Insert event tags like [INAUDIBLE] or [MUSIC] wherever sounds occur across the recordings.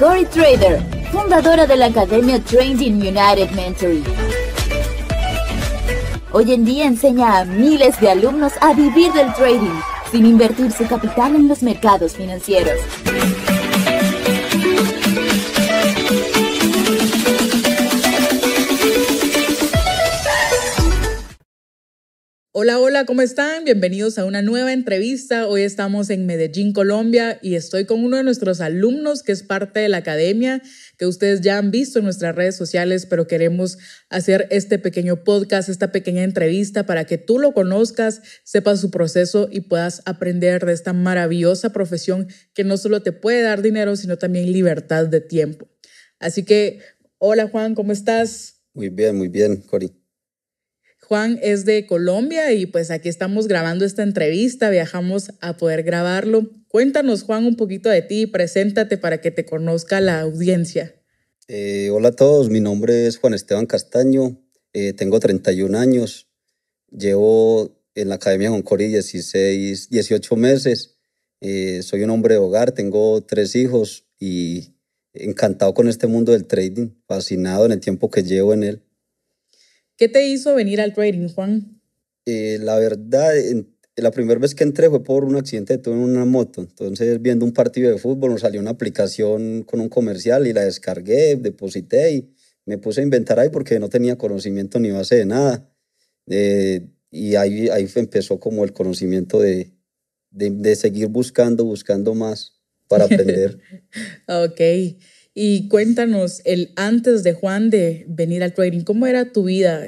Gory Trader, fundadora de la Academia Trading United Mentoring. Hoy en día enseña a miles de alumnos a vivir del trading sin invertir su capital en los mercados financieros. Hola, hola, ¿cómo están? Bienvenidos a una nueva entrevista. Hoy estamos en Medellín, Colombia, y estoy con uno de nuestros alumnos que es parte de la academia, que ustedes ya han visto en nuestras redes sociales, pero queremos hacer este pequeño podcast, esta pequeña entrevista para que tú lo conozcas, sepas su proceso y puedas aprender de esta maravillosa profesión que no solo te puede dar dinero, sino también libertad de tiempo. Así que, hola Juan, ¿cómo estás? Muy bien, muy bien, Cori. Juan es de Colombia y pues aquí estamos grabando esta entrevista, viajamos a poder grabarlo. Cuéntanos, Juan, un poquito de ti, preséntate para que te conozca la audiencia. Eh, hola a todos, mi nombre es Juan Esteban Castaño, eh, tengo 31 años, llevo en la Academia Concori 16, 18 meses, eh, soy un hombre de hogar, tengo tres hijos y encantado con este mundo del trading, fascinado en el tiempo que llevo en él. ¿Qué te hizo venir al trading, Juan? Eh, la verdad, la primera vez que entré fue por un accidente tuve en una moto. Entonces, viendo un partido de fútbol, nos salió una aplicación con un comercial y la descargué, deposité y me puse a inventar ahí porque no tenía conocimiento ni base de nada. Eh, y ahí, ahí empezó como el conocimiento de, de, de seguir buscando, buscando más para [LAUGHS] aprender. ok. Y cuéntanos el antes de Juan de venir al trading. ¿Cómo era tu vida?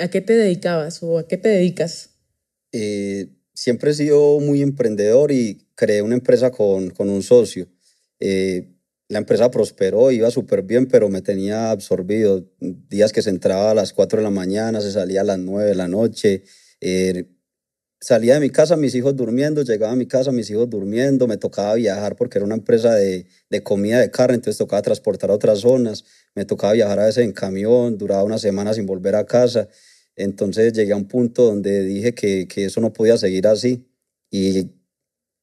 ¿A qué te dedicabas o a qué te dedicas? Eh, siempre he sido muy emprendedor y creé una empresa con, con un socio. Eh, la empresa prosperó, iba súper bien, pero me tenía absorbido. Días que se entraba a las 4 de la mañana, se salía a las 9 de la noche. Eh, salía de mi casa, mis hijos durmiendo, llegaba a mi casa, mis hijos durmiendo, me tocaba viajar porque era una empresa de, de, comida de carne, entonces tocaba transportar a otras zonas, me tocaba viajar a veces en camión, duraba una semana sin volver a casa, entonces llegué a un punto donde dije que, que eso no podía seguir así y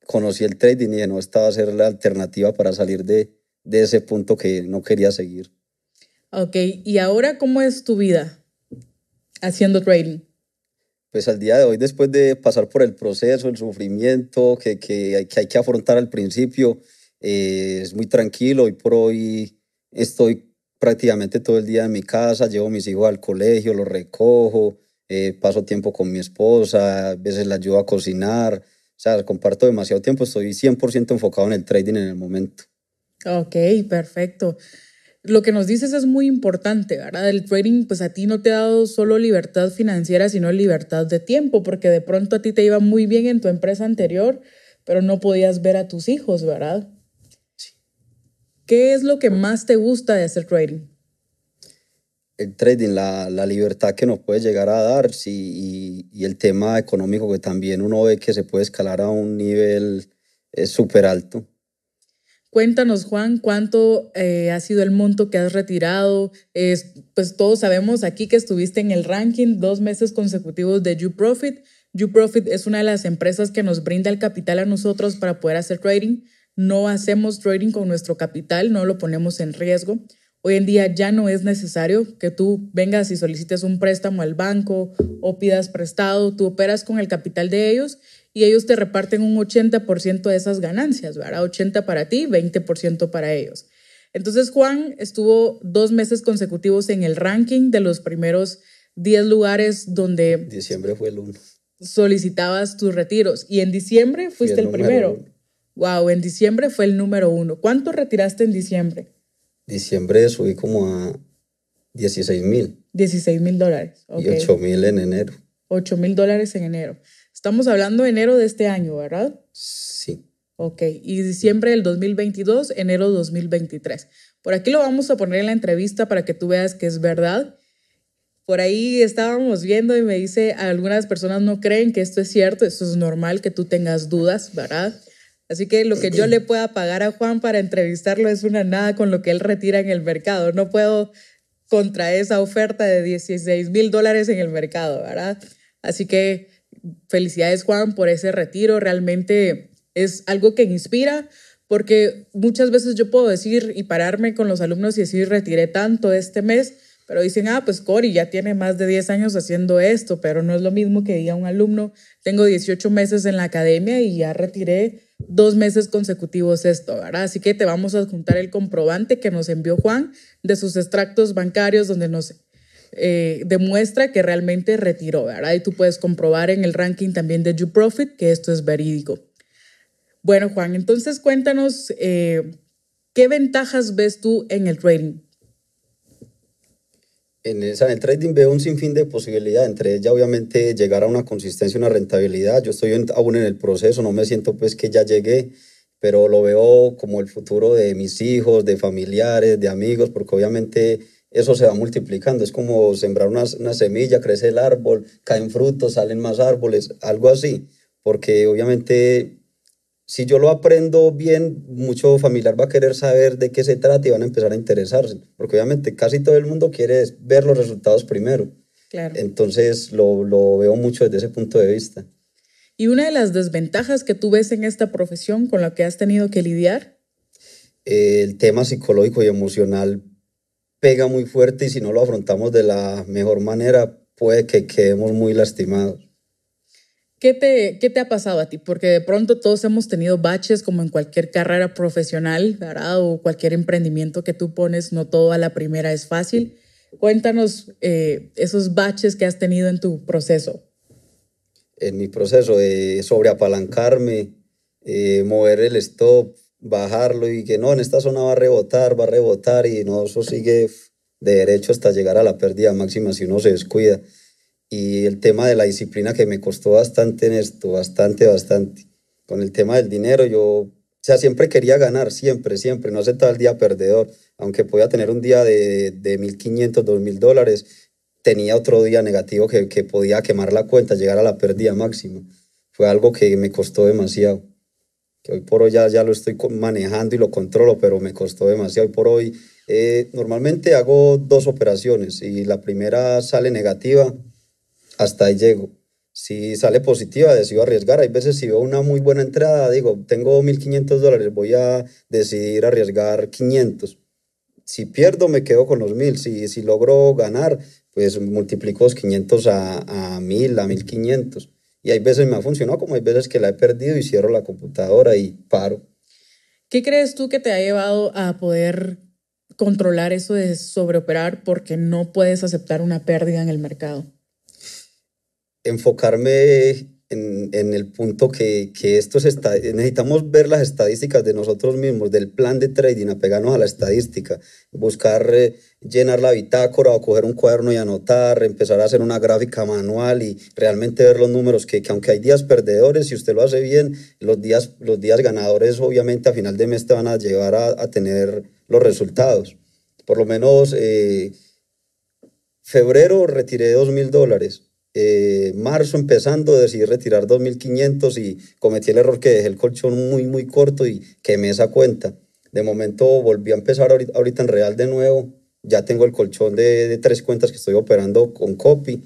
conocí el trading y dije, no, estaba va a ser la alternativa para salir de, de ese punto que no quería seguir. Ok, ¿y ahora cómo es tu vida haciendo trading? pues al día de hoy, después de pasar por el proceso, el sufrimiento que, que, que hay que afrontar al principio, eh, es muy tranquilo. Hoy por hoy estoy prácticamente todo el día en mi casa, llevo a mis hijos al colegio, los recojo, eh, paso tiempo con mi esposa, a veces la ayudo a cocinar. O sea, comparto demasiado tiempo, estoy 100% enfocado en el trading en el momento. Ok, perfecto lo que nos dices es muy importante, ¿verdad? El trading, pues a ti no te ha dado solo libertad financiera, sino libertad de tiempo, porque de pronto a ti te iba muy bien en tu empresa anterior, pero no podías ver a tus hijos, ¿verdad? Sí. ¿Qué es lo que más te gusta de hacer trading? El trading, la, libertad que nos puede llegar a dar y, el tema económico que también uno ve que se puede escalar a un nivel eh, súper alto Cuéntanos, Juan, cuánto eh, ha sido el monto que has retirado. pues todos sabemos aquí que estuviste en el ranking dos meses consecutivos de YouProfit. YouProfit es una de las empresas que nos brinda el capital a nosotros para poder hacer trading. No hacemos trading con nuestro capital, no lo ponemos en riesgo. Hoy en día ya no es necesario que tú vengas y solicites un préstamo al banco o pidas prestado, tú operas con el capital de ellos y ellos te reparten un 80% de esas ganancias, ¿verdad? 80 para ti, 20% para ellos. Entonces Juan estuvo dos meses consecutivos en el ranking de los primeros 10 lugares donde... Diciembre fue el uno. Solicitabas tus retiros y en diciembre fuiste el, primero. Wow, en diciembre fue el número uno. ¿Cuánto retiraste en diciembre? Diciembre subí como a 16 mil. 16 mil dólares. Y 8 mil en enero. 8 mil dólares en enero. Estamos hablando enero de este año, ¿verdad? Sí. Ok, y diciembre del 2022, enero 2023. Por aquí lo vamos a poner en la entrevista para que tú veas que es verdad. Por ahí estábamos viendo y me dice, algunas personas no creen que esto es cierto, eso es normal que tú tengas dudas, ¿verdad? Así que lo que yo le pueda pagar a Juan para entrevistarlo es una nada con lo que él retira en el mercado. No puedo contra esa oferta de 16 mil dólares en el mercado, ¿verdad? Así que Felicidades Juan por ese retiro, realmente es algo que inspira, porque muchas veces yo puedo decir y pararme con los alumnos y decir, retiré tanto este mes, pero dicen, ah, pues Cori ya tiene más de 10 años haciendo esto, pero no es lo mismo que diga un alumno, tengo 18 meses en la academia y ya retiré dos meses consecutivos esto, ¿verdad? Así que te vamos a adjuntar el comprobante que nos envió Juan de sus extractos bancarios donde nos eh, demuestra que realmente retiró, ¿verdad? Y tú puedes comprobar en el ranking también de YouProfit que esto es verídico. Bueno, Juan, entonces cuéntanos eh, qué ventajas ves tú en el trading. En el, trading veo un sinfín de posibilidades, entre ellas obviamente llegar a una consistencia, una rentabilidad. Yo estoy aún en el proceso, no me siento pues que ya llegué, pero lo veo como el futuro de mis hijos, de familiares, de amigos, porque obviamente eso se va multiplicando. Es como sembrar una, semilla, crece el árbol, caen frutos, salen más árboles, algo así. Porque obviamente si yo lo aprendo bien, mucho familiar va a querer saber de qué se trata y van a empezar a interesarse, porque obviamente casi todo el mundo quiere ver los resultados primero. Entonces lo, lo, veo mucho desde ese punto de vista. ¿Y una de las desventajas que tú ves en esta profesión con la que has tenido que lidiar? El tema psicológico y emocional pega muy fuerte y si no lo afrontamos de la mejor manera, puede que quedemos muy lastimados. ¿Qué te, ¿Qué te ha pasado a ti? Porque de pronto todos hemos tenido baches como en cualquier carrera profesional o cualquier emprendimiento que tú pones, no todo a la primera es fácil. Cuéntanos eh, esos baches que has tenido en tu proceso. En mi proceso, de sobreapalancarme, eh, mover el stop, bajarlo y que no, en esta zona va a rebotar, va a rebotar y no, eso sigue de derecho hasta llegar a la pérdida máxima si uno se descuida. Y el tema de la disciplina que me costó bastante en esto, bastante, bastante. Con el tema del dinero, yo, o sea, siempre quería ganar, siempre, siempre, no aceptaba el día perdedor, aunque podía tener un día de, de 1.500, 2.000 dólares, tenía otro día negativo que, que podía quemar la cuenta, llegar a la pérdida máxima. Fue algo que me costó demasiado hoy por hoy ya, ya lo estoy manejando y lo controlo, pero me costó demasiado. Hoy por hoy, eh, normalmente hago dos operaciones y la primera sale negativa, hasta ahí llego. Si sale positiva, decido arriesgar. Hay veces si veo una muy buena entrada, digo, tengo 1.500 dólares, voy a decidir arriesgar 500. Si pierdo, me quedo con los 1.000. Si, si logro ganar, pues multiplico los 500 a, a 1.000, a 1.500. Y hay veces me ha funcionado, como hay veces que la he perdido y cierro la computadora y paro. ¿Qué crees tú que te ha llevado a poder controlar eso de sobreoperar porque no puedes aceptar una pérdida en el mercado? Enfocarme en, el punto que, que necesitamos ver las estadísticas de nosotros mismos, del plan de trading, apegarnos a la estadística, buscar eh, llenar la bitácora o coger un cuaderno y anotar, empezar a hacer una gráfica manual y realmente ver los números, que, aunque hay días perdedores, si usted lo hace bien, los días, los días ganadores obviamente a final de mes te van a llevar a, tener los resultados. Por lo menos... Eh, febrero retiré dos mil dólares. Eh, marzo empezando, decidí retirar 2.500 y cometí el error que dejé el colchón muy, muy corto y quemé esa cuenta. De momento volví a empezar ahorita, en Real de nuevo. Ya tengo el colchón de, de, tres cuentas que estoy operando con copy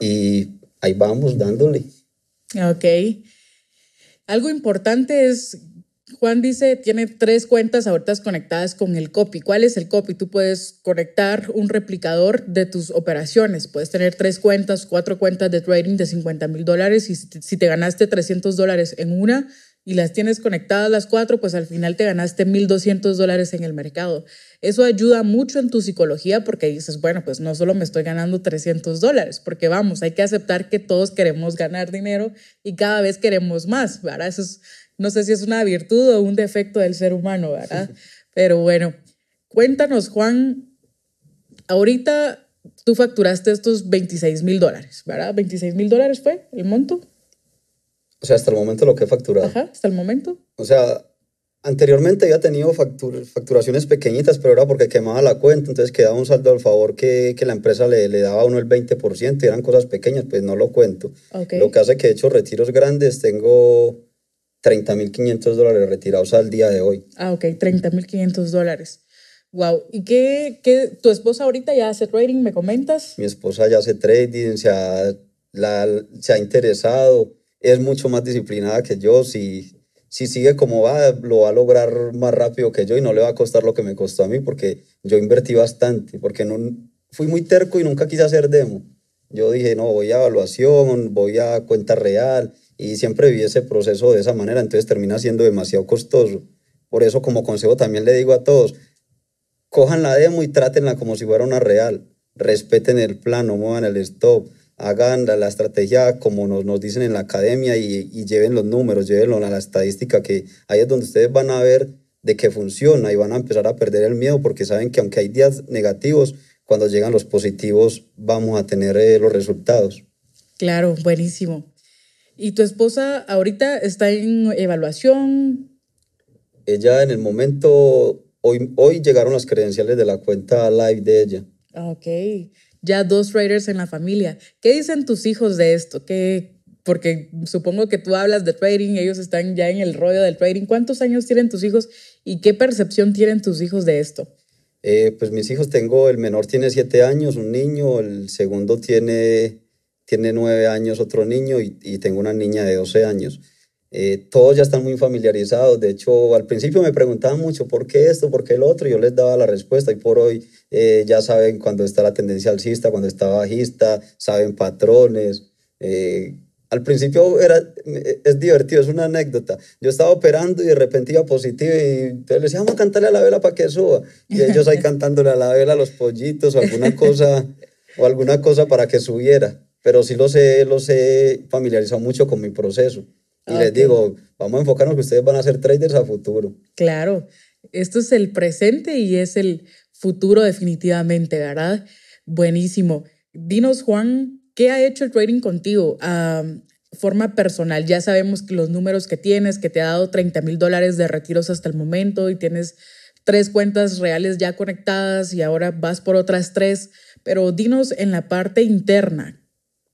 y ahí vamos dándole. Ok. Algo importante es Juan dice, tiene tres cuentas ahorita conectadas con el copy. ¿Cuál es el copy? Tú puedes conectar un replicador de tus operaciones. Puedes tener tres cuentas, cuatro cuentas de trading de 50 mil dólares y si te ganaste 300 dólares en una y las tienes conectadas las cuatro, pues al final te ganaste 1.200 dólares en el mercado. Eso ayuda mucho en tu psicología porque dices, bueno, pues no solo me estoy ganando 300 dólares, porque vamos, hay que aceptar que todos queremos ganar dinero y cada vez queremos más, ¿verdad? Eso es no sé si es una virtud o un defecto del ser humano, ¿verdad? Pero bueno, cuéntanos, Juan, ahorita tú facturaste estos 26 mil dólares, ¿verdad? 26 mil dólares fue el monto. O sea, hasta el momento lo que he facturado. Ajá, hasta el momento. O sea, anteriormente había tenido facturaciones pequeñitas, pero era porque quemaba la cuenta, entonces quedaba un saldo al favor que, la empresa le, daba a uno el 20%, eran cosas pequeñas, pues no lo cuento. Lo que hace que he hecho retiros grandes, tengo 30.500 dólares retirados al día de hoy. Ah, ok, 30.500 dólares. Wow. ¿Y qué, qué, tu esposa ahorita ya hace trading, me comentas? Mi esposa ya hace trading, se ha, la, se ha interesado, es mucho más disciplinada que yo. Si, si sigue como va, lo va a lograr más rápido que yo y no le va a costar lo que me costó a mí porque yo invertí bastante, porque no, fui muy terco y nunca quise hacer demo. Yo dije, no, voy a evaluación, voy a cuenta real, y siempre viví ese proceso de esa manera, entonces termina siendo demasiado costoso. Por eso como consejo también le digo a todos, cojan la demo y trátenla como si fuera una real, respeten el plano muevan el stop, hagan la, estrategia como nos, nos, dicen en la academia y, lleven los números, llévenlo a la estadística, que ahí es donde ustedes van a ver de qué funciona y van a empezar a perder el miedo porque saben que aunque hay días negativos, cuando llegan los positivos vamos a tener eh, los resultados. Claro, buenísimo. ¿Y tu esposa ahorita está en evaluación? Ella en el momento, hoy, hoy llegaron las credenciales de la cuenta live de ella. Ah, ok, ya dos traders en la familia. ¿Qué dicen tus hijos de esto? porque supongo que tú hablas de trading, ellos están ya en el rollo del trading. ¿Cuántos años tienen tus hijos y qué percepción tienen tus hijos de esto? Eh, pues mis hijos tengo, el menor tiene siete años, un niño, el segundo tiene tiene nueve años otro niño y, tengo una niña de 12 años. Eh, todos ya están muy familiarizados. De hecho, al principio me preguntaban mucho por qué esto, por qué el otro. Yo les daba la respuesta y por hoy eh, ya saben cuando está la tendencia alcista, cuando está bajista, saben patrones. Eh, al principio era, es divertido, es una anécdota. Yo estaba operando y de repente iba positivo y le decía, vamos a cantarle a la vela para que suba. Y ellos ahí [LAUGHS] cantándole a la vela a los pollitos o alguna cosa, o alguna cosa para que subiera pero sí los he, los he familiarizado mucho con mi proceso. Y les digo, vamos a enfocarnos que ustedes van a ser traders a futuro. Claro, esto es el presente y es el futuro definitivamente, ¿verdad? Buenísimo. Dinos, Juan, ¿qué ha hecho el trading contigo? a ah, forma personal. Ya sabemos los números que tienes, que te ha dado 30 mil dólares de retiros hasta el momento y tienes tres cuentas reales ya conectadas y ahora vas por otras tres. Pero dinos en la parte interna,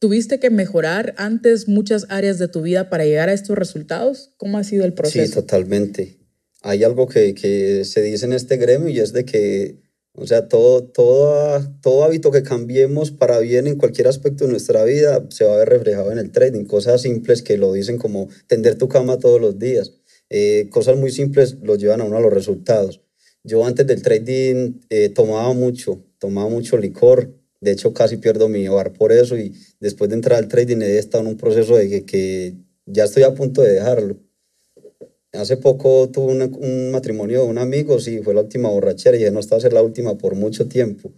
¿Tuviste que mejorar antes muchas áreas de tu vida para llegar a estos resultados? ¿Cómo ha sido el proceso? Sí, totalmente. Hay algo que, que se dice en este gremio y es de que, o sea, todo, todo, todo hábito que cambiemos para bien en cualquier aspecto de nuestra vida se va a ver reflejado en el trading. Cosas simples que lo dicen como tender tu cama todos los días. Eh, cosas muy simples lo llevan a uno a los resultados. Yo antes del trading eh, tomaba mucho, tomaba mucho licor, de hecho, casi pierdo mi hogar por eso y después de entrar al trading he estado en un proceso de que, ya estoy a punto de dejarlo. Hace poco tuve un matrimonio de un amigo, sí, fue la última borrachera y no, estaba a ser la última por mucho tiempo,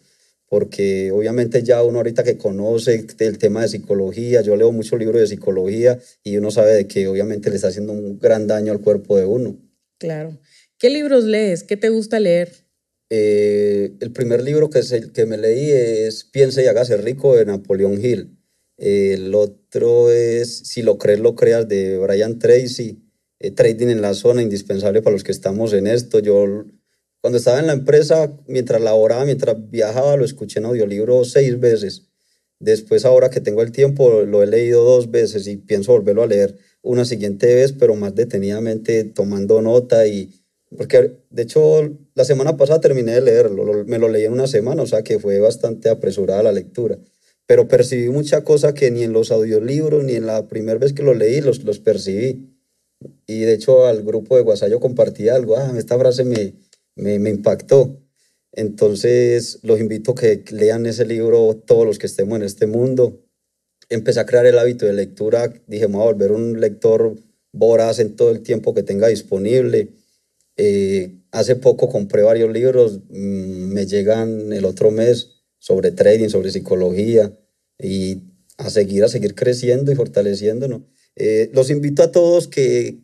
porque obviamente ya uno ahorita que conoce el tema de psicología, yo leo muchos libros de psicología y uno sabe de que obviamente le está haciendo un gran daño al cuerpo de uno. Claro. ¿Qué libros lees? ¿Qué te gusta leer? Eh, el primer libro que, que me leí es Piense y hágase rico de Napoleón Hill. el otro es Si lo crees, lo creas de Brian Tracy. Eh, trading en la zona, indispensable para los que estamos en esto. Yo cuando estaba en la empresa, mientras laboraba, mientras viajaba, lo escuché en audiolibro seis veces. Después, ahora que tengo el tiempo, lo he leído dos veces y pienso volverlo a leer una siguiente vez, pero más detenidamente, tomando nota y, porque, de hecho, la semana pasada terminé de leerlo, me lo leí en una semana, o sea que fue bastante apresurada la lectura. Pero percibí mucha cosa que ni en los audiolibros, ni en la primera vez que lo leí, los, los percibí. Y de hecho, al grupo de WhatsApp yo compartí algo, ah, esta frase me, me, impactó. Entonces, los invito a que lean ese libro todos los que estemos en este mundo. Empecé a crear el hábito de lectura, dije, me voy a volver un lector voraz en todo el tiempo que tenga disponible eh, hace poco compré varios libros, mm, me llegan el otro mes sobre trading, sobre psicología y a seguir, a seguir creciendo y fortaleciéndonos. Eh, los invito a todos que,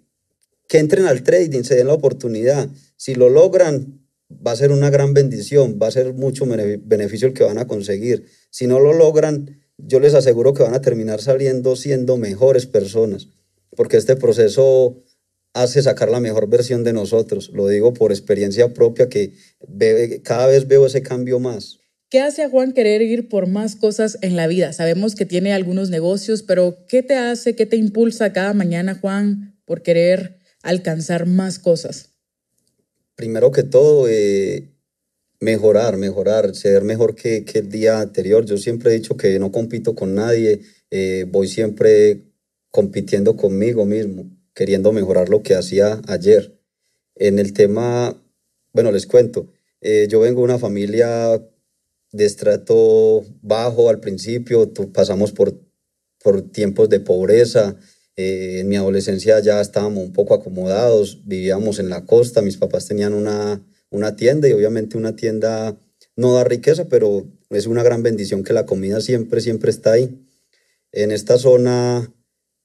que entren al trading, se den la oportunidad. Si lo logran, va a ser una gran bendición, va a ser mucho beneficio el que van a conseguir. Si no lo logran, yo les aseguro que van a terminar saliendo siendo mejores personas, porque este proceso hace sacar la mejor versión de nosotros. Lo digo por experiencia propia que cada vez veo ese cambio más. ¿Qué hace a Juan querer ir por más cosas en la vida? Sabemos que tiene algunos negocios, pero ¿qué te hace, qué te impulsa cada mañana, Juan, por querer alcanzar más cosas? Primero que todo, eh, mejorar, mejorar, ser mejor que, el día anterior. Yo siempre he dicho que no compito con nadie, eh, voy siempre compitiendo conmigo mismo queriendo mejorar lo que hacía ayer. En el tema, bueno, les cuento, eh, yo vengo de una familia de estrato bajo al principio, pasamos por, por tiempos de pobreza, eh, en mi adolescencia ya estábamos un poco acomodados, vivíamos en la costa, mis papás tenían una, una tienda y obviamente una tienda no da riqueza, pero es una gran bendición que la comida siempre, siempre está ahí. En esta zona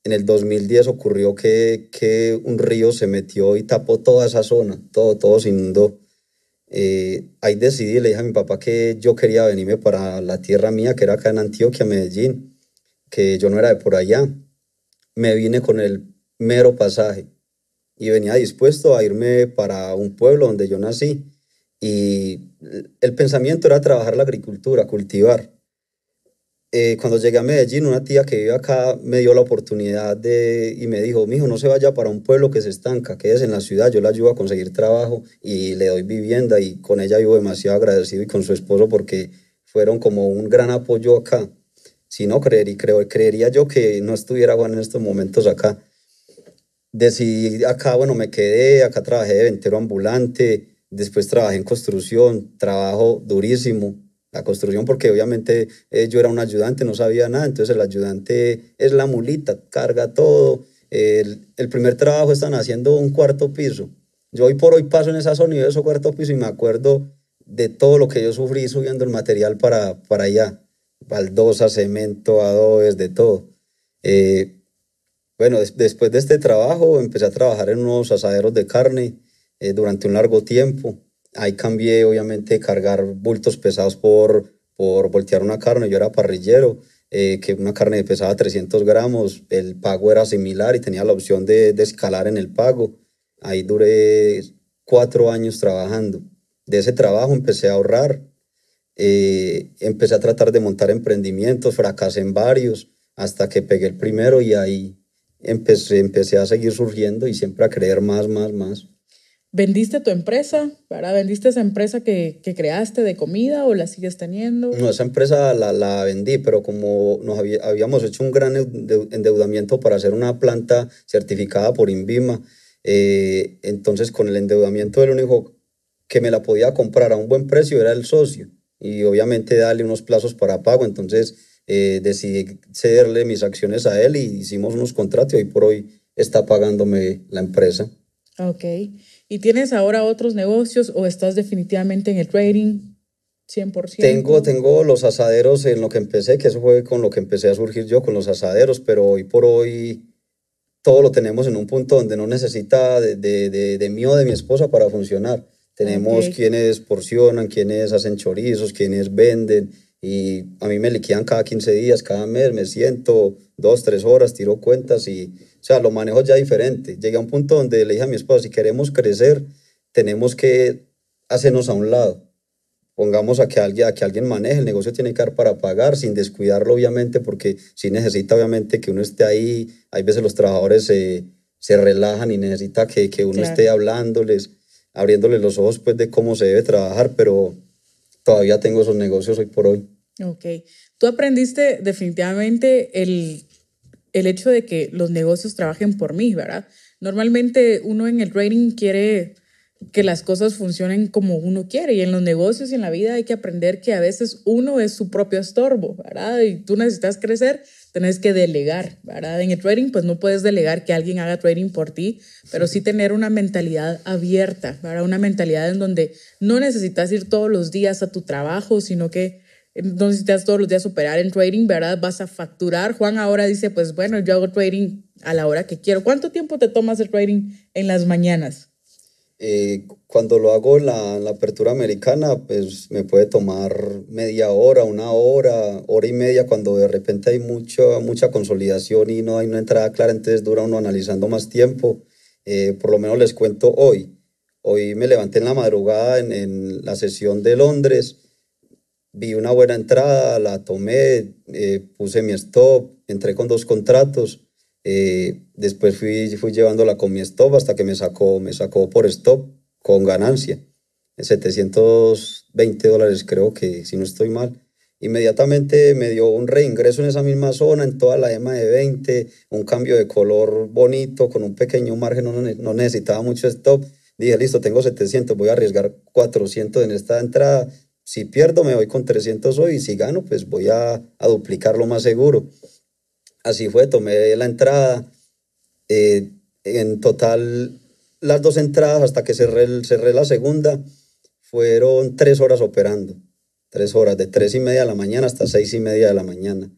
en el 2010 ocurrió que, un río se metió y tapó toda esa zona, todo, todo se inundó. Eh, ahí decidí, le dije a mi papá que yo quería venirme para la tierra mía, que era acá en Antioquia, Medellín, que yo no era de por allá. Me vine con el mero pasaje y venía dispuesto a irme para un pueblo donde yo nací. Y el pensamiento era trabajar la agricultura, cultivar. Eh, cuando llegué a Medellín, una tía que vive acá me dio la oportunidad de, y me dijo, mijo, no se vaya para un pueblo que se estanca, quédese en la ciudad, yo la ayudo a conseguir trabajo y le doy vivienda y con ella vivo demasiado agradecido y con su esposo porque fueron como un gran apoyo acá. Si no, creer, y creo, creería yo que no estuviera Juan en estos momentos acá. Decidí acá, bueno, me quedé, acá trabajé de ventero ambulante, después trabajé en construcción, trabajo durísimo la construcción porque obviamente eh, yo era un ayudante, no sabía nada, entonces el ayudante es la mulita, carga todo. El, primer trabajo están haciendo un cuarto piso. Yo hoy por hoy paso en esa zona y ese cuarto piso y me acuerdo de todo lo que yo sufrí subiendo el material para, para allá. Baldosa, cemento, adobes, de todo. Eh, bueno, después de este trabajo empecé a trabajar en unos asaderos de carne eh, durante un largo tiempo ahí cambié obviamente cargar bultos pesados por, por voltear una carne, yo era parrillero, eh, que una carne pesaba 300 gramos, el pago era similar y tenía la opción de, de escalar en el pago. Ahí duré cuatro años trabajando. De ese trabajo empecé a ahorrar, eh, empecé a tratar de montar emprendimientos, fracasé en varios, hasta que pegué el primero y ahí empecé, empecé a seguir surgiendo y siempre a creer más, más, más. ¿Vendiste tu empresa? ¿verdad? ¿Vendiste esa empresa que, creaste de comida o la sigues teniendo? No, esa empresa la, vendí, pero como nos habíamos hecho un gran endeudamiento para hacer una planta certificada por INVIMA, eh, entonces con el endeudamiento del único que me la podía comprar a un buen precio era el socio y obviamente darle unos plazos para pago, entonces eh, decidí cederle mis acciones a él y hicimos unos contratos y por hoy está pagándome la empresa. Ok. ¿Y tienes ahora otros negocios o estás definitivamente en el trading? 100%. Tengo, tengo los asaderos en lo que empecé, que eso fue con lo que empecé a surgir yo, con los asaderos, pero hoy por hoy todo lo tenemos en un punto donde no necesita de, de, de, mí o de mi esposa para funcionar. Tenemos quienes porcionan, quienes hacen chorizos, quienes venden, y a mí me liquidan cada 15 días, cada mes, me siento dos, tres horas, tiro cuentas y, o sea, lo manejo ya diferente. Llegué a un punto donde le dije a mi esposa, si queremos crecer, tenemos que hacernos a un lado. Pongamos a que, alguien, a que alguien maneje, el negocio tiene que dar para pagar, sin descuidarlo obviamente, porque si necesita obviamente que uno esté ahí, hay veces los trabajadores se, se relajan y necesita que, que uno esté hablándoles, abriéndoles los ojos pues de cómo se debe trabajar, pero todavía tengo esos negocios hoy por hoy. Ok. Tú aprendiste definitivamente el, el hecho de que los negocios trabajen por mí, ¿verdad? Normalmente uno en el trading quiere que las cosas funcionen como uno quiere y en los negocios y en la vida hay que aprender que a veces uno es su propio estorbo, ¿verdad? Y tú necesitas crecer, tenés que delegar, ¿verdad? En el trading pues no puedes delegar que alguien haga trading por ti, pero sí tener una mentalidad abierta, ¿verdad? Una mentalidad en donde no necesitas ir todos los días a tu trabajo, sino que te das todos los días operar en trading, ¿verdad? Vas a facturar. Juan ahora dice, pues bueno, yo hago trading a la hora que quiero. ¿Cuánto tiempo te tomas el trading en las mañanas? Eh, cuando lo hago la, la apertura americana, pues me puede tomar media hora, una hora, hora y media, cuando de repente hay mucho, mucha consolidación y no hay una entrada clara, entonces dura uno analizando más tiempo. Eh, por lo menos les cuento hoy. Hoy me levanté en la madrugada en, en la sesión de Londres vi una buena entrada, la tomé, eh, puse mi stop, entré con dos contratos. Eh, después fui, fui llevándola con mi stop hasta que me sacó, me sacó por stop con ganancia. 720 dólares creo que, si no estoy mal. Inmediatamente me dio un reingreso en esa misma zona, en toda la EMA de 20, un cambio de color bonito, con un pequeño margen, no, no necesitaba mucho stop. Dije, listo, tengo 700, voy a arriesgar 400 en esta entrada, si pierdo, me voy con 300 hoy y si gano, pues voy a, a más seguro. Así fue, tomé la entrada. Eh, en total, las dos entradas hasta que cerré, cerré la segunda fueron tres horas operando. Tres horas, de tres y media de la mañana hasta seis y media de la mañana.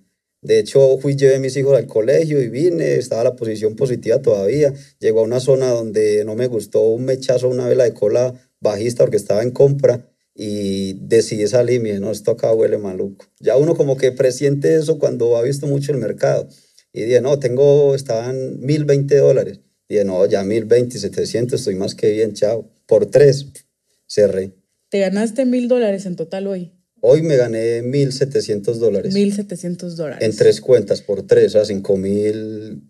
De hecho, fui, llevé mis hijos al colegio y vine, estaba la posición positiva todavía. Llegó a una zona donde no me gustó un mechazo, una vela de cola bajista porque estaba en compra y decidí esa línea, no, esto acá huele maluco. Ya uno como que presiente eso cuando ha visto mucho el mercado y dije, no, tengo, estaban 1020 dólares. Dije, no, ya 1020, 700, estoy más que bien, chao. Por tres, cerré. ¿Te ganaste mil dólares en total hoy? Hoy me gané 1.700 dólares. 1.700 dólares. En tres cuentas, por tres, a mil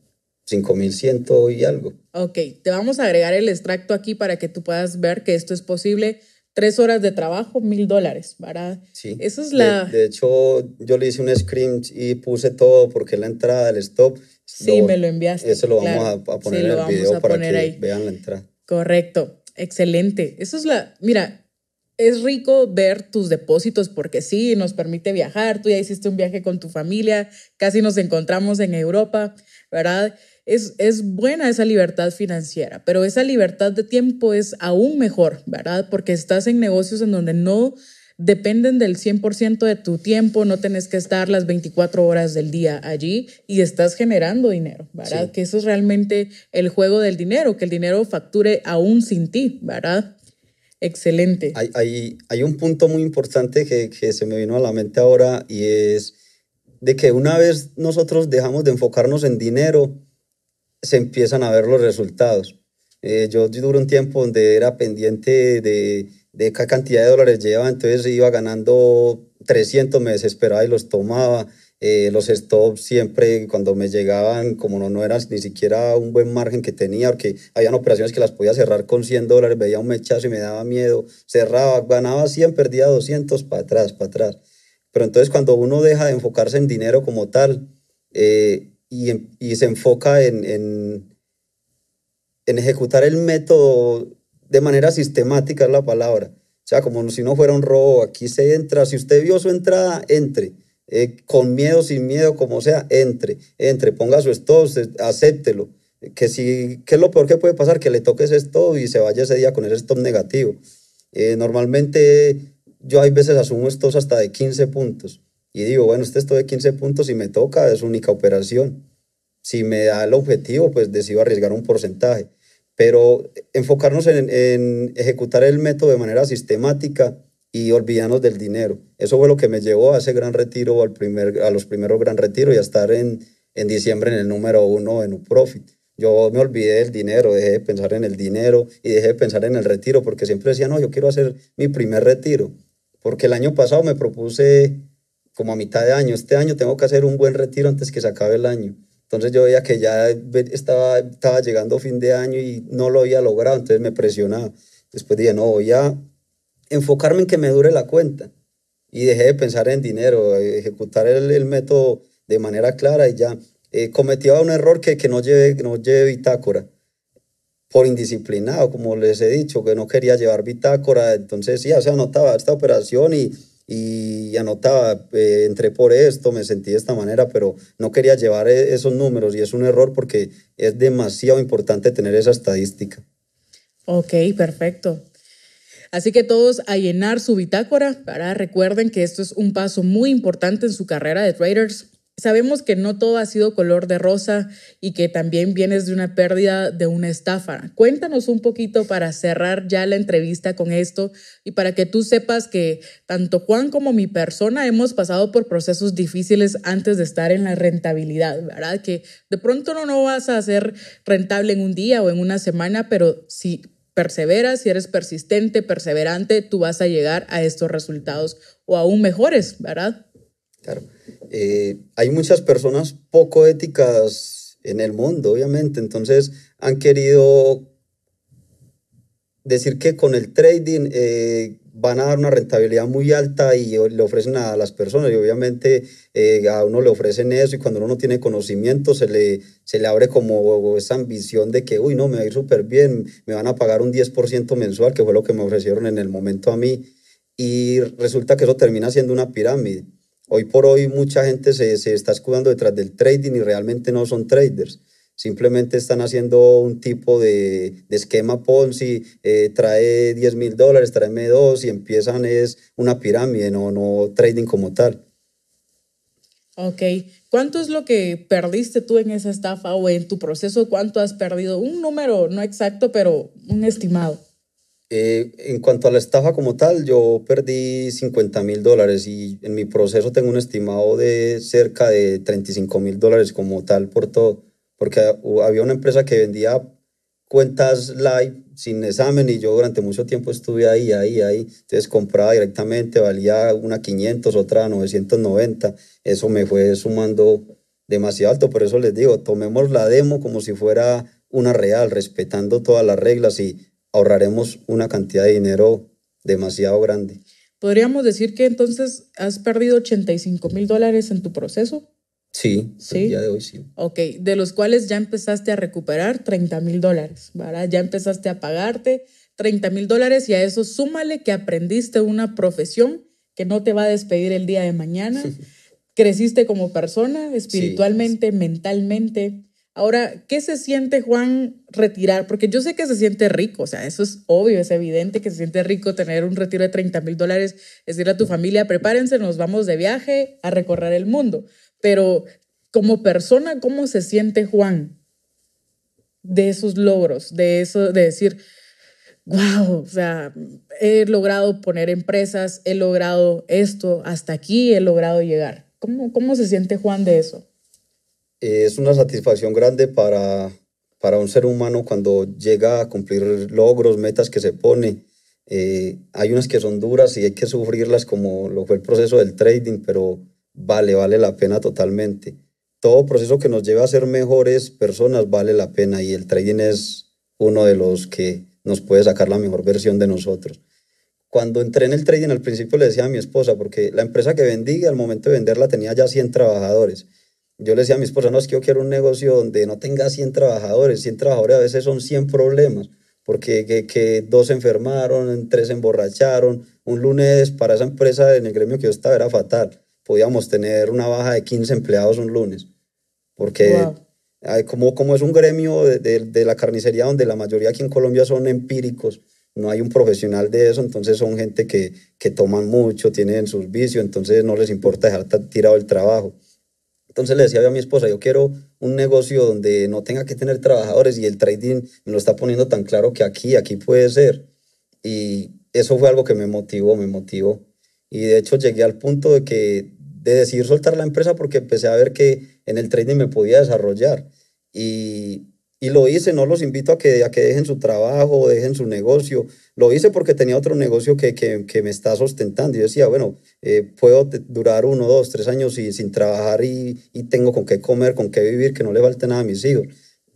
5100 y algo. Ok, te vamos a agregar el extracto aquí para que tú puedas ver que esto es posible tres horas de trabajo, mil dólares, ¿verdad? Sí. eso es la... De, hecho, yo le hice un screenshot y puse todo porque la entrada del stop... Sí, me lo enviaste. Eso lo vamos a, poner en el video para que vean la entrada. Correcto, excelente. Eso es la... Mira, es rico ver tus depósitos porque sí, nos permite viajar. Tú ya hiciste un viaje con tu familia, casi nos encontramos en Europa, ¿verdad? es, buena esa libertad financiera, pero esa libertad de tiempo es aún mejor, ¿verdad? Porque estás en negocios en donde no dependen del 100% de tu tiempo, no tenés que estar las 24 horas del día allí y estás generando dinero, ¿verdad? Que eso es realmente el juego del dinero, que el dinero facture aún sin ti, ¿verdad? Excelente. Hay, hay, un punto muy importante que, que, se me vino a la mente ahora y es de que una vez nosotros dejamos de enfocarnos en dinero, se empiezan a ver los resultados. Eh, yo duré un tiempo donde era pendiente de, de qué cantidad de dólares llevaba, entonces iba ganando 300, me desesperaba y los tomaba. Eh, los stops siempre cuando me llegaban, como no, no era ni siquiera un buen margen que tenía, porque habían operaciones que las podía cerrar con 100 dólares, veía un mechazo y me daba miedo, cerraba, ganaba 100, perdía 200, para atrás, para atrás. Pero entonces cuando uno deja de enfocarse en dinero como tal, eh, Em, y, se enfoca en, en, ejecutar el método de manera sistemática, es la palabra. O sea, como si no fuera un robo, aquí se entra, si usted vio su entrada, entre. Eh, con miedo, sin miedo, como sea, entre, entre, ponga su stop, acéptelo. Que si, ¿qué es lo peor que puede pasar? Que le toques esto y se vaya ese día con ese stop negativo. Eh, normalmente yo hay veces asumo estos hasta de 15 puntos y digo, bueno, este esto de 15 puntos y me toca, es única operación. Si me da el objetivo, pues decido arriesgar un porcentaje. Pero enfocarnos en, en ejecutar el método de manera sistemática y olvidarnos del dinero. Eso fue lo que me llevó a ese gran retiro, al primer, a los primeros gran retiros y a estar en, en diciembre en el número uno en un profit. Yo me olvidé del dinero, dejé de pensar en el dinero y dejé de pensar en el retiro porque siempre decía, no, yo quiero hacer mi primer retiro. Porque el año pasado me propuse como a mitad de año, este año tengo que hacer un buen retiro antes que se acabe el año. Entonces yo veía que ya estaba, estaba llegando fin de año y no lo había logrado, entonces me presionaba. Después dije, no, voy a enfocarme en que me dure la cuenta. Y dejé de pensar en dinero, ejecutar el, el método de manera clara y ya. Eh, cometía un error que, que no, lleve, no bitácora por indisciplinado, como les he dicho, que no quería llevar bitácora, entonces ya se anotaba esta operación y y anotaba, eh, entré por esto, me sentí de esta manera, pero no quería llevar eh, esos números y es un error porque es demasiado importante tener esa estadística. Ok, perfecto. Así que todos a llenar su bitácora. Para recuerden que esto es un paso muy importante en su carrera de traders Sabemos que no todo ha sido color de rosa y que también vienes de una pérdida de una estafa. Cuéntanos un poquito para cerrar ya la entrevista con esto y para que tú sepas que tanto Juan como mi persona hemos pasado por procesos difíciles antes de estar en la rentabilidad, ¿verdad? Que de pronto no, no vas a ser rentable en un día o en una semana, pero si perseveras, si eres persistente, perseverante, tú vas a llegar a estos resultados o aún mejores, ¿verdad? Claro. Eh, hay muchas personas poco éticas en el mundo, obviamente, entonces han querido decir que con el trading eh, van a dar una rentabilidad muy alta y le ofrecen a las personas y obviamente eh, a uno le ofrecen eso y cuando uno no tiene conocimiento se le, se le abre como esa ambición de que, uy, no, me va a ir súper bien, me van a pagar un 10% mensual, que fue lo que me ofrecieron en el momento a mí y resulta que eso termina siendo una pirámide. Hoy por hoy mucha gente se, se, está escudando detrás del trading y realmente no son traders. Simplemente están haciendo un tipo de, de esquema Ponzi, eh, trae 10 mil dólares, M2 y empiezan es una pirámide, no, no trading como tal. Ok, ¿cuánto es lo que perdiste tú en esa estafa o en tu proceso? ¿Cuánto has perdido? Un número no exacto, pero un estimado. Eh, en cuanto a la estafa como tal, yo perdí 50 mil dólares y en mi proceso tengo un estimado de cerca de 35 mil dólares como tal por todo, porque había una empresa que vendía cuentas live sin examen y yo durante mucho tiempo estuve ahí, ahí, ahí. Entonces compraba directamente, valía una 500, otra 990. Eso me fue sumando demasiado alto, por eso les digo, tomemos la demo como si fuera una real, respetando todas las reglas y ahorraremos una cantidad de dinero demasiado grande. Podríamos decir que entonces has perdido 85 mil dólares en tu proceso. Sí, sí. El de hoy sí. Ok, de los cuales ya empezaste a recuperar 30 mil dólares, ¿verdad? Ya empezaste a pagarte 30 mil dólares y a eso súmale que aprendiste una profesión que no te va a despedir el día de mañana. [LAUGHS] Creciste como persona, espiritualmente, mentalmente. Ahora, ¿qué se siente Juan retirar? Porque yo sé que se siente rico, o sea, eso es obvio, es evidente que se siente rico tener un retiro de 30 mil dólares, decirle a tu familia, prepárense, nos vamos de viaje a recorrer el mundo. Pero como persona, ¿cómo se siente Juan de esos logros, de eso, de decir, wow, o sea, he logrado poner empresas, he logrado esto, hasta aquí he logrado llegar? ¿Cómo, cómo se siente Juan de eso? Eh, es una satisfacción grande para, para un ser humano cuando llega a cumplir logros, metas que se pone. Eh, hay unas que son duras y hay que sufrirlas como lo fue el proceso del trading, pero vale, vale la pena totalmente. Todo proceso que nos lleva a ser mejores personas vale la pena y el trading es uno de los que nos puede sacar la mejor versión de nosotros. Cuando entré en el trading al principio le decía a mi esposa, porque la empresa que vendí al momento de venderla tenía ya 100 trabajadores yo le decía a mis esposa, no, es que yo quiero un negocio donde no tenga 100 trabajadores, 100 trabajadores a veces son 100 problemas, porque que, dos enfermaron, tres emborracharon, un lunes para esa empresa en el gremio que yo estaba era fatal, podíamos tener una baja de 15 empleados un lunes, porque como, como es un gremio de, la carnicería donde la mayoría aquí en Colombia son empíricos, no hay un profesional de eso, entonces son gente que, que toman mucho, tienen sus vicios, entonces no les importa dejar tirado el trabajo. Entonces le decía a mi esposa, yo quiero un negocio donde no tenga que tener trabajadores y el trading me lo está poniendo tan claro que aquí, aquí puede ser. Y eso fue algo que me motivó, me motivó. Y de hecho llegué al punto de que de decidir soltar la empresa porque empecé a ver que en el trading me podía desarrollar. Y y lo hice, no los invito a que, a que dejen su trabajo, dejen su negocio. Lo hice porque tenía otro negocio que, que, que me está sustentando. Y yo decía, bueno, eh, puedo durar uno, dos, tres años y, sin trabajar y, y tengo con qué comer, con qué vivir, que no le falte nada a mis hijos.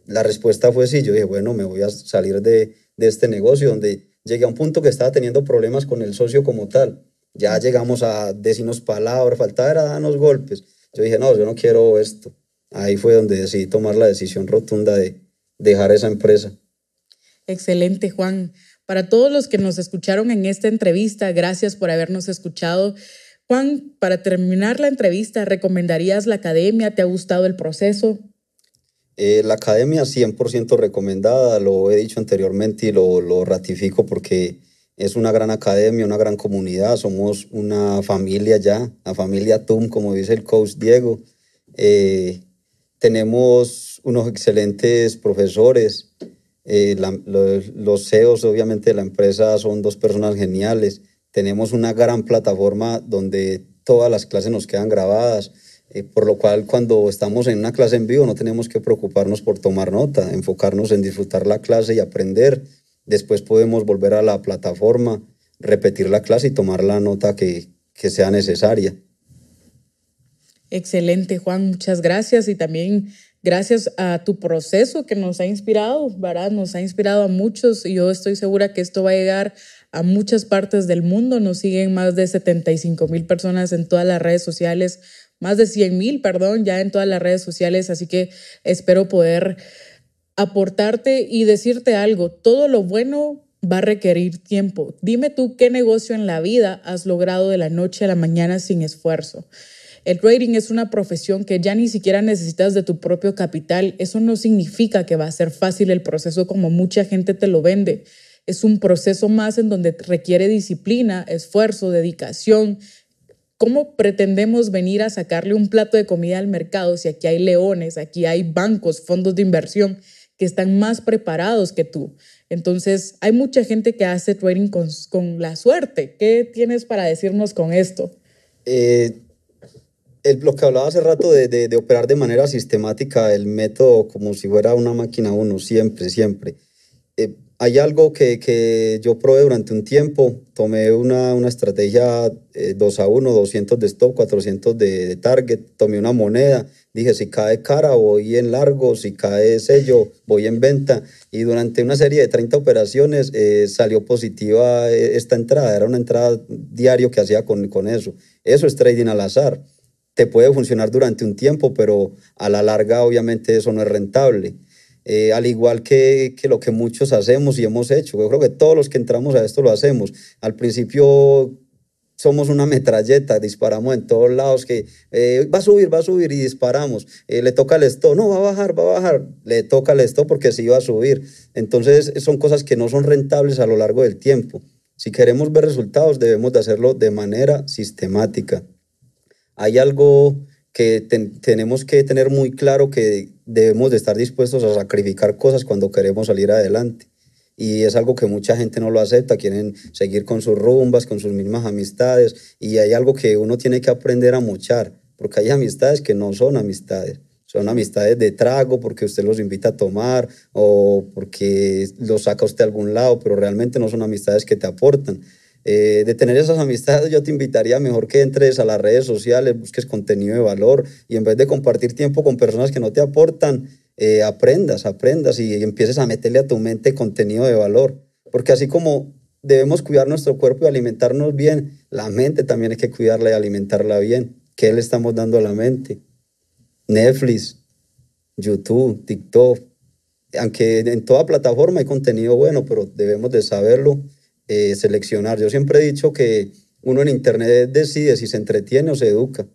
La respuesta fue sí. Yo dije, bueno, me voy a salir de, de este negocio donde llegué a un punto que estaba teniendo problemas con el socio como tal. Ya llegamos a decirnos palabras, faltaba era darnos golpes. Yo dije, no, yo no quiero esto. Ahí fue donde decidí tomar la decisión rotunda de, dejar esa empresa. Excelente, Juan. Para todos los que nos escucharon en esta entrevista, gracias por habernos escuchado. Juan, para terminar la entrevista, ¿recomendarías la academia? ¿Te ha gustado el proceso? Eh, la academia 100% recomendada, lo he dicho anteriormente y lo, lo ratifico porque es una gran academia, una gran comunidad, somos una familia ya, la familia TUM, como dice el coach Diego. Eh, tenemos unos excelentes profesores. Eh, los, CEOs, obviamente, de la empresa son dos personas geniales. Tenemos una gran plataforma donde todas las clases nos quedan grabadas, eh, por lo cual cuando estamos en una clase en vivo no tenemos que preocuparnos por tomar nota, enfocarnos en disfrutar la clase y aprender. Después podemos volver a la plataforma, repetir la clase y tomar la nota que, que sea necesaria. Excelente, Juan, muchas gracias y también gracias a tu proceso que nos ha inspirado, ¿verdad? Nos ha inspirado a muchos y yo estoy segura que esto va a llegar a muchas partes del mundo. Nos siguen más de 75 mil personas en todas las redes sociales, más de 100 mil, perdón, ya en todas las redes sociales, así que espero poder aportarte y decirte algo, todo lo bueno va a requerir tiempo. Dime tú qué negocio en la vida has logrado de la noche a la mañana sin esfuerzo. El trading es una profesión que ya ni siquiera necesitas de tu propio capital. Eso no significa que va a ser fácil el proceso como mucha gente te lo vende. Es un proceso más en donde requiere disciplina, esfuerzo, dedicación. ¿Cómo pretendemos venir a sacarle un plato de comida al mercado si aquí hay leones, aquí hay bancos, fondos de inversión que están más preparados que tú? Entonces, hay mucha gente que hace trading con, la suerte. ¿Qué tienes para decirnos con esto? Eh, el, lo que hablaba hace rato de, operar de manera sistemática el método como si fuera una máquina uno, siempre, siempre. Eh, hay algo que, yo probé durante un tiempo, tomé una, estrategia 2 eh, a 1, 200 de stop, 400 de, target, tomé una moneda, dije si cae cara voy en largo, si cae sello voy en venta y durante una serie de 30 operaciones eh, salió positiva esta entrada, era una entrada diario que hacía con, con eso. Eso es trading al azar puede funcionar durante un tiempo, pero a la larga obviamente eso no es rentable. Eh, al igual que, lo que muchos hacemos y hemos hecho. Yo creo que todos los que entramos a esto lo hacemos. Al principio somos una metralleta, disparamos en todos lados, que eh, va a subir, va a subir y disparamos. Eh, le toca el esto, no, va a bajar, va a bajar. Le toca el esto porque sí va a subir. Entonces son cosas que no son rentables a lo largo del tiempo. Si queremos ver resultados, debemos de hacerlo de manera sistemática hay algo que tenemos que tener muy claro que debemos de estar dispuestos a sacrificar cosas cuando queremos salir adelante. Y es algo que mucha gente no lo acepta, quieren seguir con sus rumbas, con sus mismas amistades. Y hay algo que uno tiene que aprender a mochar, porque hay amistades que no son amistades. Son amistades de trago porque usted los invita a tomar o porque los saca usted a algún lado, pero realmente no son amistades que te aportan. Eh, de tener esas amistades, yo te invitaría mejor que entres a las redes sociales, busques contenido de valor y en vez de compartir tiempo con personas que no te aportan, eh, aprendas, aprendas y, empieces a meterle a tu mente contenido de valor. Porque así como debemos cuidar nuestro cuerpo y alimentarnos bien, la mente también hay que cuidarla y alimentarla bien. ¿Qué le estamos dando a la mente? Netflix, YouTube, TikTok. Aunque en toda plataforma hay contenido bueno, pero debemos de saberlo eh, seleccionar. Yo siempre he dicho que uno en Internet decide si se entretiene o se educa.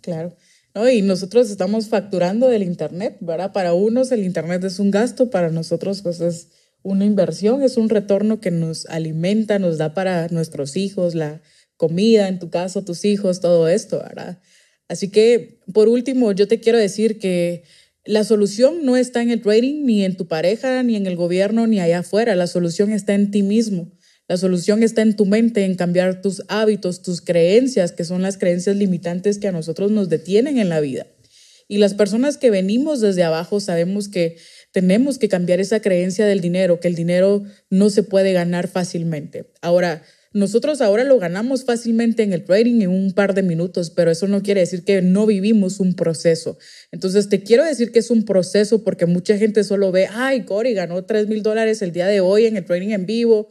Claro. ¿No? Y nosotros estamos facturando del Internet, ¿verdad? Para unos el Internet es un gasto, para nosotros pues es una inversión, es un retorno que nos alimenta, nos da para nuestros hijos, la comida, en tu caso, tus hijos, todo esto, ¿verdad? Así que, por último, yo te quiero decir que la solución no está en el trading, ni en tu pareja, ni en el gobierno, ni allá afuera. La solución está en ti mismo. La solución está en tu mente, en cambiar tus hábitos, tus creencias, que son las creencias limitantes que a nosotros nos detienen en la vida. Y las personas que venimos desde abajo sabemos que tenemos que cambiar esa creencia del dinero, que el dinero no se puede ganar fácilmente. Ahora, nosotros ahora lo ganamos fácilmente en el trading en un par de minutos, pero eso no quiere decir que no vivimos un proceso. Entonces, te quiero decir que es un proceso porque mucha gente solo ve, ay, Cory ganó 3 mil dólares el día de hoy en el trading en vivo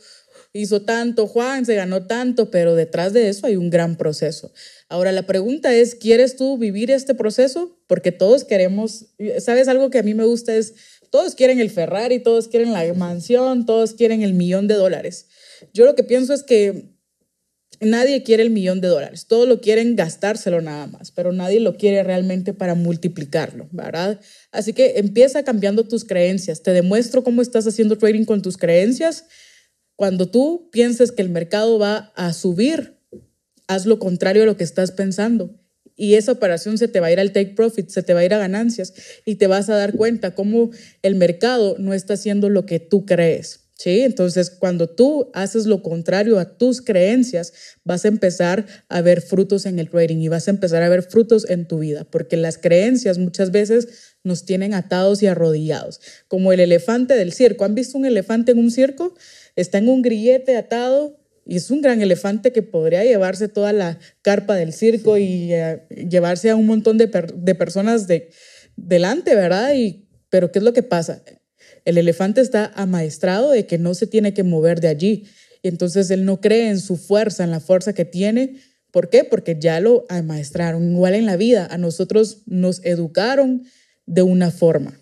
hizo tanto, Juan se ganó tanto, pero detrás de eso hay un gran proceso. Ahora la pregunta es, ¿quieres tú vivir este proceso? Porque todos queremos, ¿sabes algo que a mí me gusta es, todos quieren el Ferrari, todos quieren la mansión, todos quieren el millón de dólares. Yo lo que pienso es que nadie quiere el millón de dólares, todos lo quieren gastárselo nada más, pero nadie lo quiere realmente para multiplicarlo, ¿verdad? Así que empieza cambiando tus creencias, te demuestro cómo estás haciendo trading con tus creencias cuando tú pienses que el mercado va a subir, haz lo contrario a lo que estás pensando y esa operación se te va a ir al take profit, se te va a ir a ganancias y te vas a dar cuenta cómo el mercado no está haciendo lo que tú crees. Entonces, cuando tú haces lo contrario a tus creencias, vas a empezar a ver frutos en el trading y vas a empezar a ver frutos en tu vida, porque las creencias muchas veces nos tienen atados y arrodillados, como el elefante del circo. ¿Han visto un elefante en un circo? Está en un grillete atado y es un gran elefante que podría llevarse toda la carpa del circo y eh, llevarse a un montón de, personas de, delante, ¿verdad? Y, pero ¿qué es lo que pasa? El elefante está amaestrado de que no se tiene que mover de allí. entonces él no cree en su fuerza, en la fuerza que tiene. ¿Por qué? Porque ya lo amaestraron. Igual en la vida, a nosotros nos educaron de una forma.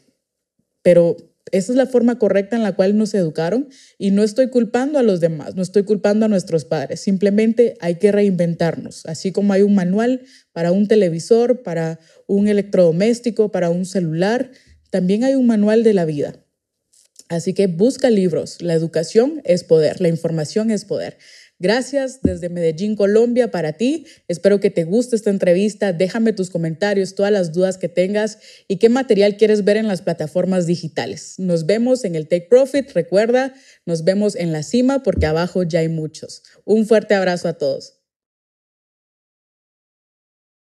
Pero esa es la forma correcta en la cual nos educaron y no estoy culpando a los demás, no estoy culpando a nuestros padres, simplemente hay que reinventarnos, así como hay un manual para un televisor, para un electrodoméstico, para un celular, también hay un manual de la vida. Así que busca libros. La educación es poder, la información es poder. Gracias desde Medellín, Colombia, para ti. Espero que te guste esta entrevista. Déjame tus comentarios, todas las dudas que tengas y qué material quieres ver en las plataformas digitales. Nos vemos en el Take Profit. Recuerda, nos vemos en la cima porque abajo ya hay muchos. Un fuerte abrazo a todos.